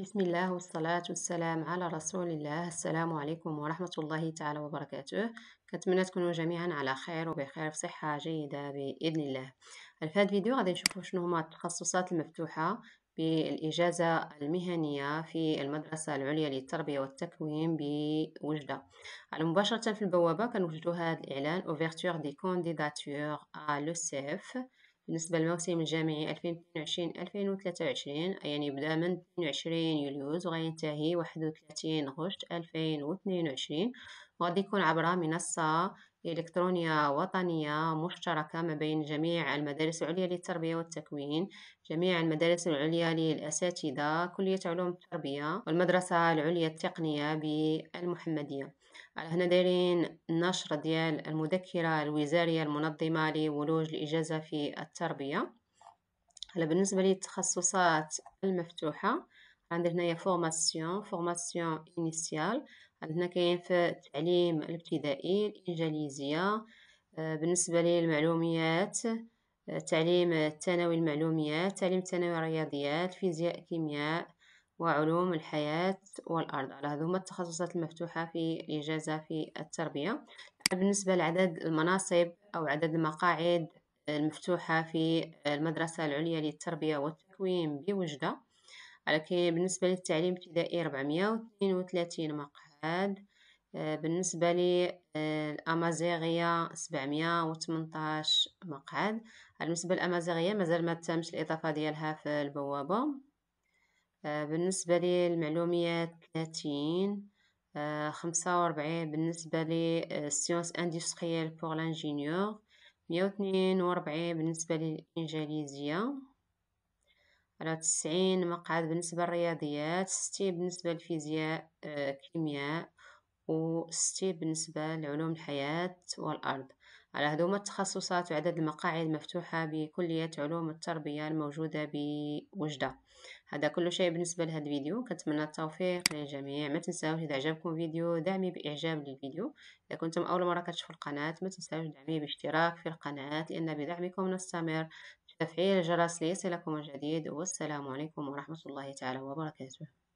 بسم الله والصلاة والسلام على رسول الله السلام عليكم ورحمة الله تعالى وبركاته كنتمنى تكونوا جميعا على خير وبخير في صحة جيدة بإذن الله في هذا الفيديو غادي نشوفوا شنو هما التخصصات المفتوحة بالإجازة المهنية في المدرسة العليا للتربية والتكوين بوجدة على مباشرة في البوابة كنوجدوا هذا الإعلان أوفيرتور دي كونديداتور à l'ECF بالنسبة للموسم الجامعي 2022-2023 يعني بدأ من 22 يوليوز وغينتهي 31 غشت 2022 وغادي يكون عبر منصة إلكترونية وطنية مشتركة ما بين جميع المدارس العليا للتربية والتكوين جميع المدارس العليا للأساتذة كلية علوم التربية والمدرسة العليا التقنية بالمحمدية على هنا دايرين النشرة ديال المذكرة الوزارية المنظمة لولوج الإجازة في التربية على بالنسبة للتخصصات المفتوحة عندنا هنايا فورماسيون فورماسيون انيسيال عندنا كاين في التعليم الابتدائي الانجليزية آه، بالنسبة للمعلوميات آه، تعليم الثانوي المعلوميات تعليم الثانوي الرياضيات فيزياء كيمياء وعلوم الحياة والأرض على هذوما هما التخصصات المفتوحة في الإجازة في التربية بالنسبة لعدد المناصب أو عدد المقاعد المفتوحة في المدرسة العليا للتربية والتكوين بوجدة لكن بالنسبة للتعليم الابتدائي 432 مقعد آه، بالنسبة للأمازيغية آه، 718 مقعد بالنسبة للأمازيغية مازال ما تمش الإضافة ديالها في البوابة آه، بالنسبة للمعلوميات ثلاثين آه، خمسة وربعين بالنسبة للسيونس اندستريال بور لانجينيور مية وثنين وربعين بالنسبة للإنجليزية على تسعين مقعد بالنسبة للرياضيات ستي بالنسبة للفيزياء آه، كيمياء وستي بالنسبة لعلوم الحياة والأرض على هذوما التخصصات وعدد المقاعد المفتوحة بكلية علوم التربية الموجودة بوجدة هذا كل شيء بالنسبة لهذا الفيديو كنتمنى التوفيق للجميع ما تنساوش إذا عجبكم الفيديو دعمي بإعجاب للفيديو إذا كنتم أول مرة كتشوفوا القناة ما تنساوش دعمي باشتراك في القناة لأن بدعمكم نستمر تفعيل الجرس ليصلكم الجديد والسلام عليكم ورحمة الله تعالى وبركاته